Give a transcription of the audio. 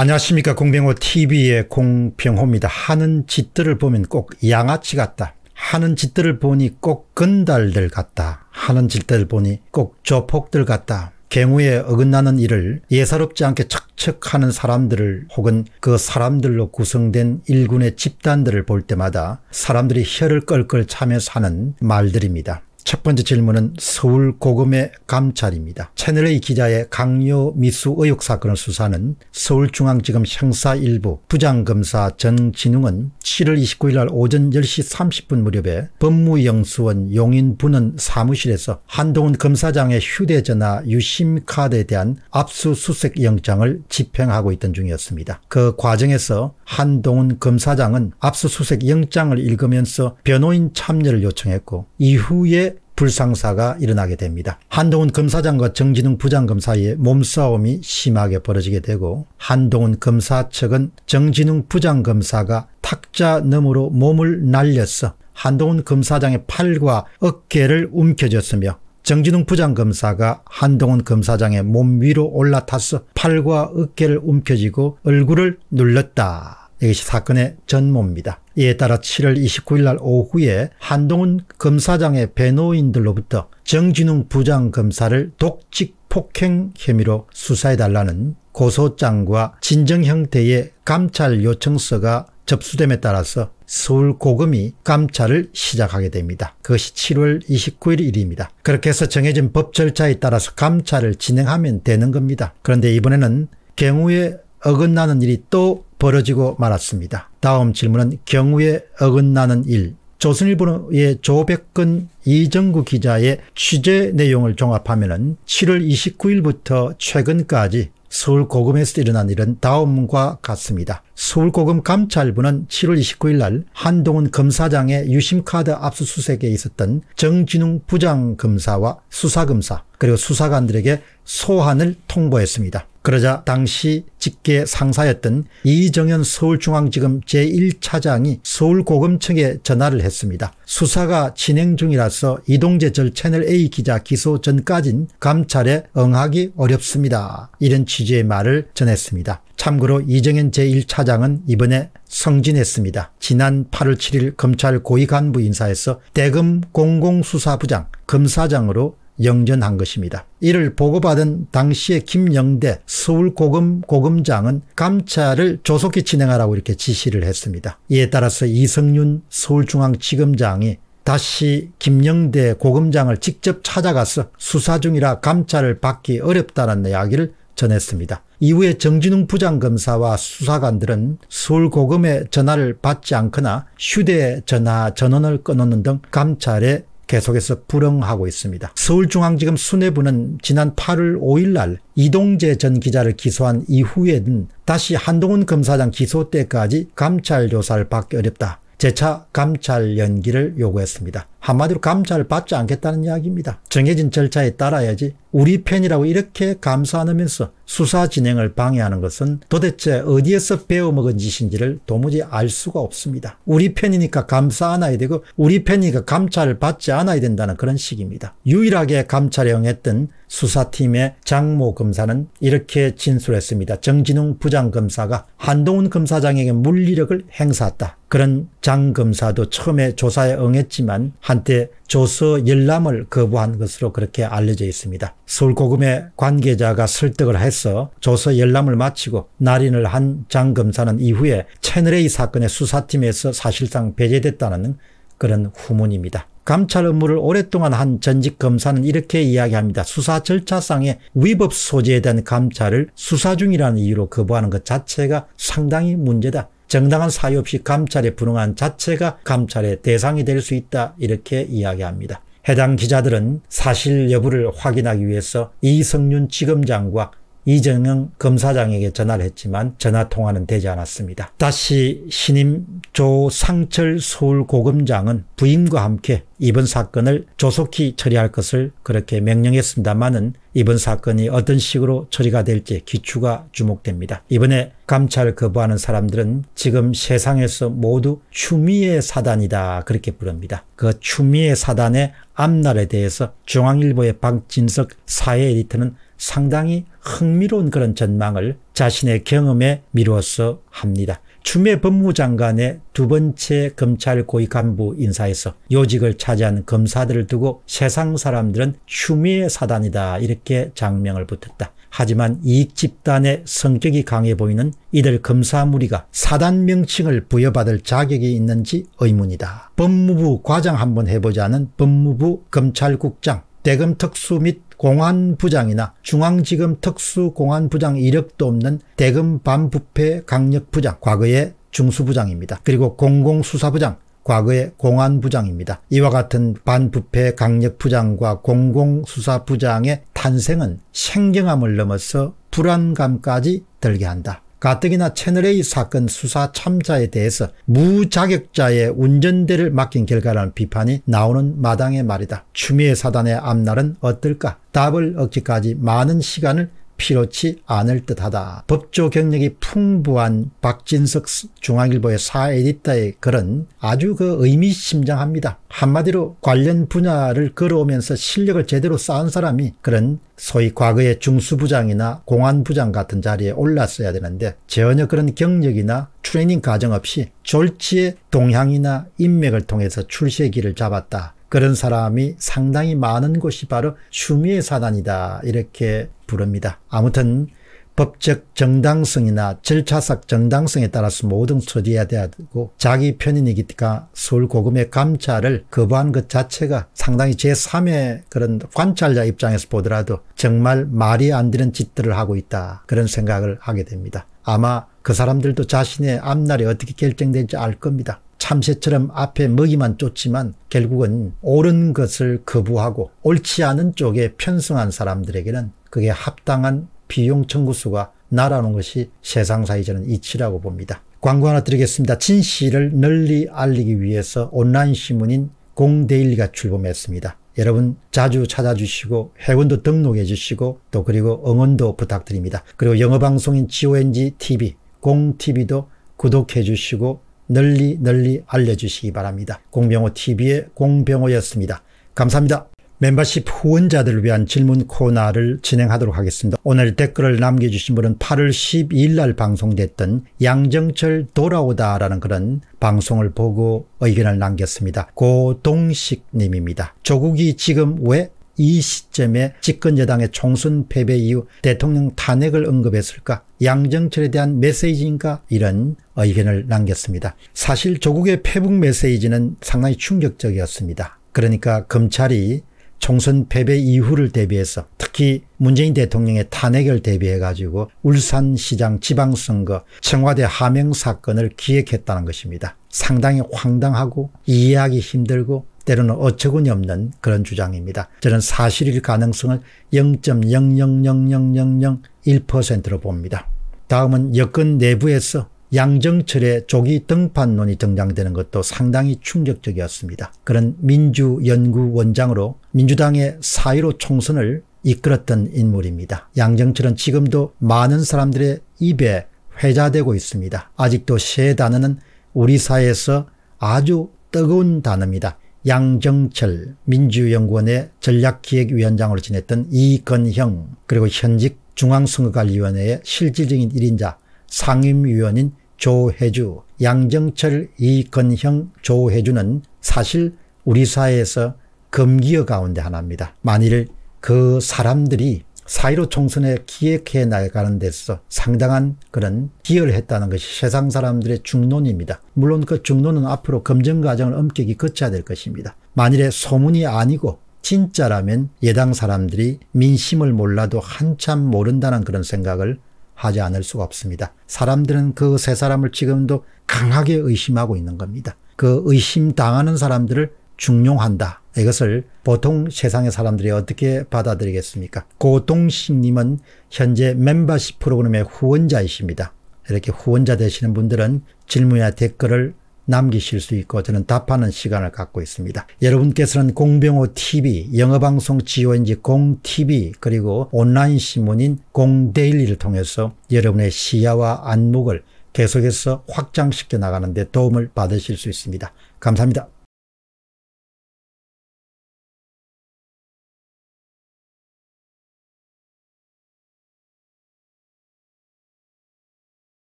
안녕하십니까 공병호 TV의 공병호입니다. 하는 짓들을 보면 꼭 양아치 같다. 하는 짓들을 보니 꼭 건달들 같다. 하는 짓들을 보니 꼭 조폭들 같다. 경우에 어긋나는 일을 예사롭지 않게 척척하는 사람들을 혹은 그 사람들로 구성된 일군의 집단들을 볼 때마다 사람들이 혀를 끌끌 차며 사는 말들입니다. 첫 번째 질문은 서울 고검의 감찰입니다. 채널A 기자의 강요 미수 의혹 사건을 수사하는 서울중앙지검 형사 1부 부장검사 전진웅은 7월 29일 날 오전 10시 30분 무렵에 법무영수원 용인 분원 사무실에서 한동훈 검사장의 휴대전화 유심카드에 대한 압수수색 영장을 집행하고 있던 중이었습니다. 그 과정에서 한동훈 검사장은 압수수색 영장을 읽으면서 변호인 참여를 요청했고 이후에 불상사가 일어나게 됩니다. 한동훈 검사장과 정진웅 부장검 사이에 몸싸움이 심하게 벌어지게 되고 한동훈 검사 측은 정진웅 부장검사가 탁자 너머로 몸을 날려서 한동훈 검사장의 팔과 어깨를 움켜쥐었으며 정진웅 부장검사가 한동훈 검사장의 몸 위로 올라타서 팔과 어깨를 움켜쥐고 얼굴을 눌렀다. 이것이 사건의 전모입니다. 이에 따라 7월 29일 날 오후에 한동훈 검사장의 배노인들로부터 정진웅 부장검사를 독직 폭행 혐의로 수사해달라는 고소장과 진정형태의 감찰 요청서가 접수됨에 따라서 서울 고금이 감찰을 시작하게 됩니다. 그것이 7월 29일 일입니다. 그렇게 해서 정해진 법 절차에 따라서 감찰을 진행하면 되는 겁니다. 그런데 이번에는 경우에 어긋나는 일이 또 벌어지고 말았습니다. 다음 질문은 경우에 어긋나는 일. 조선일보의 조백근 이정구 기자의 취재 내용을 종합하면 7월 29일부터 최근까지 서울 고검에서 일어난 일은 다음과 같습니다. 서울 고검 감찰부는 7월 29일 날 한동훈 검사장의 유심카드 압수수색에 있었던 정진웅 부장검사와 수사검사 그리고 수사관들에게 소환을 통보했습니다. 그러자 당시 직계 상사였던 이정현 서울중앙지검 제1차장이 서울고검청에 전화를 했습니다. 수사가 진행 중이라서 이동재 절 채널A 기자 기소 전까진 감찰에 응하기 어렵습니다. 이런 취지의 말을 전했습니다. 참고로 이정현 제1차장은 이번에 성진했습니다. 지난 8월 7일 검찰 고위간부 인사에서 대검 공공수사부장, 검사장으로 영전한 것입니다. 이를 보고받은 당시의 김영대 서울고검 고검장은 감찰을 조속히 진행하라고 이렇게 지시를 했습니다. 이에 따라서 이성윤 서울중앙지검장이 다시 김영대 고검장을 직접 찾아가서 수사 중이라 감찰을 받기 어렵다는 이야기를 전했습니다. 이후에 정진웅 부장검사와 수사관들은 서울고검에 전화를 받지 않거나 휴대전화 전원을 끊어는등 감찰에 계속해서 불응하고 있습니다. 서울중앙지검 수뇌부는 지난 8월 5일 날 이동재 전 기자를 기소한 이후에는 다시 한동훈 검사장 기소 때까지 감찰 조사를 받기 어렵다. 재차 감찰 연기를 요구했습니다. 한마디로 감찰을 받지 않겠다는 이야기입니다. 정해진 절차에 따라야지 우리 편이라고 이렇게 감싸하면서 수사 진행을 방해하는 것은 도대체 어디에서 배워먹은 짓인지를 도무지 알 수가 없습니다. 우리 편이니까 감사 안아야 되고 우리 편이니까 감찰을 받지 않아야 된다는 그런 식입니다. 유일하게 감찰에 응했던 수사팀의 장모 검사는 이렇게 진술했습니다. 정진웅 부장검사가 한동훈 검사장에게 물리력을 행사했다. 그런 장검사도 처음에 조사에 응했지만 한 한때 조서 열람을 거부한 것으로 그렇게 알려져 있습니다. 서울고금의 관계자가 설득을 해서 조서 열람을 마치고 날인을 한장 검사는 이후에 채널A 사건의 수사팀에서 사실상 배제됐다는 그런 후문입니다. 감찰 업무를 오랫동안 한 전직 검사는 이렇게 이야기합니다. 수사 절차상의 위법 소지에 대한 감찰을 수사 중이라는 이유로 거부하는 것 자체가 상당히 문제다. 정당한 사유 없이 감찰에 불응한 자체가 감찰의 대상이 될 수 있다 이렇게 이야기합니다. 해당 기자들은 사실 여부를 확인하기 위해서 이성윤 지검장과 이정영 검사장에게 전화를 했지만 전화 통화는 되지 않았습니다. 다시 신임 조상철 서울고검장은 부인과 함께 이번 사건을 조속히 처리할 것을 그렇게 명령했습니다만은 이번 사건이 어떤 식으로 처리가 될지 기추가 주목됩니다. 이번에 감찰 거부하는 사람들은 지금 세상에서 모두 추미애 사단이다 그렇게 부릅니다. 그 추미애 사단의 앞날에 대해서 중앙일보의 박진석 사회 에디터는 상당히 흥미로운 그런 전망을 자신의 경험에 미루어서 합니다. 추미애 법무부 장관의 두 번째 검찰 고위 간부 인사에서 요직을 차지한 검사들을 두고 세상 사람들은 추미애 사단이다 이렇게 장명을 붙였다. 하지만 이익 집단의 성격이 강해 보이는 이들 검사 무리가 사단 명칭을 부여받을 자격이 있는지 의문이다. 법무부 과장 한번 해보자는 법무부 검찰국장 대검 특수 및 공안부장이나 중앙지검 특수공안부장 이력도 없는 대금 반부패 강력부장 과거의 중수부장입니다. 그리고 공공수사부장 과거의 공안부장입니다. 이와 같은 반부패 강력부장과 공공수사부장의 탄생은 생경함을 넘어서 불안감까지 들게 한다. 가뜩이나 채널A 사건 수사 참사에 대해서 무자격자의 운전대를 맡긴 결과라는 비판이 나오는 마당의 말이다. 추미애 사단의 앞날은 어떨까? 답을 얻기까지 많은 시간을 필요치 않을 듯하다. 법조 경력이 풍부한 박진석 중앙일보의 사에디터의 글은 아주 그 의미심장합니다. 한마디로 관련 분야를 걸어오면서 실력을 제대로 쌓은 사람이 그런 소위 과거의 중수부장이나 공안부장 같은 자리에 올랐어야 되는데 전혀 그런 경력이나 트레이닝 과정 없이 졸지의 동향이나 인맥을 통해서 출세의 길 잡았다. 그런 사람이 상당히 많은 곳이 바로 추미애 사단이다 이렇게 부릅니다. 아무튼 법적 정당성이나 절차상 정당성에 따라서 모든 처리해야 되고 자기 편인이니까 서울 고금의 감찰을 거부한 것 자체가 상당히 제3의 그런 관찰자 입장에서 보더라도 정말 말이 안 되는 짓들을 하고 있다 그런 생각을 하게 됩니다. 아마 그 사람들도 자신의 앞날이 어떻게 결정될지 알 겁니다. 참새처럼 앞에 먹이만 쫓지만 결국은 옳은 것을 거부하고 옳지 않은 쪽에 편승한 사람들에게는 그게 합당한 비용 청구수가 나라는 것이 세상사에 저는 이치라고 봅니다. 광고 하나 드리겠습니다. 진실을 널리 알리기 위해서 온라인 신문인 공데일리가 출범했습니다. 여러분 자주 찾아주시고 회원도 등록해 주시고 또 그리고 응원도 부탁드립니다. 그리고 영어방송인 GONG TV, 공TV도 구독해 주시고 널리 널리 알려주시기 바랍니다. 공병호TV의 공병호였습니다. 감사합니다. 멤버십 후원자들을 위한 질문 코너를 진행하도록 하겠습니다. 오늘 댓글을 남겨주신 분은 8월 12일 날 방송됐던 양정철 돌아오다라는 그런 방송을 보고 의견을 남겼습니다. 고동식님입니다. 조국이 지금 왜이 시점에 집권 여당의 총선 패배 이후 대통령 탄핵을 언급했을까? 양정철에 대한 메시지인가? 이런 의견을 남겼습니다. 사실 조국의 패북 메시지는 상당히 충격적이었습니다. 그러니까 검찰이 총선 패배 이후를 대비해서 특히 문재인 대통령의 탄핵을 대비해가지고 울산시장 지방선거 청와대 하명 사건을 기획했다는 것입니다. 상당히 황당하고 이해하기 힘들고 때로는 어처구니 없는 그런 주장입니다. 저는 사실일 가능성을 0.0000001%로 봅니다. 다음은 여권 내부에서 양정철의 조기 등판론이 등장되는 것도 상당히 충격적이었습니다. 그런 민주연구원장으로 민주당의 사1로 총선을 이끌었던 인물입니다. 양정철은 지금도 많은 사람들의 입에 회자되고 있습니다. 아직도 새 단어는 우리 사회에서 아주 뜨거운 단어입니다. 양정철 민주연구원의 전략기획위원장으로 지냈던 이건형 그리고 현직 중앙선거관리위원회의 실질적인 1인자 상임위원인 조혜주 양정철 이건형 조혜주는 사실 우리 사회에서 금기어 가운데 하나입니다. 만일 그 사람들이 사1로 총선에 기획해 나가는 데서 상당한 그런 기여를 했다는 것이 세상 사람들의 중론입니다. 물론 그 중론은 앞으로 검증 과정을 엄격히 거쳐야 될 것입니다. 만일에 소문이 아니고 진짜라면 예당 사람들이 민심을 몰라도 한참 모른다는 그런 생각을 하지 않을 수가 없습니다. 사람들은 그 세 사람을 지금도 강하게 의심하고 있는 겁니다. 그 의심당하는 사람들을 중용한다. 이것을 보통 세상의 사람들이 어떻게 받아들이겠습니까? 고동식님은 현재 멤버십 프로그램의 후원자이십니다. 이렇게 후원자 되시는 분들은 질문이나 댓글을 남기실 수 있고 저는 답하는 시간을 갖고 있습니다. 여러분께서는 공병호 TV, 영어방송 지원지 공TV 그리고 온라인 신문인 공데일리를 통해서 여러분의 시야와 안목을 계속해서 확장시켜 나가는 데 도움을 받으실 수 있습니다. 감사합니다.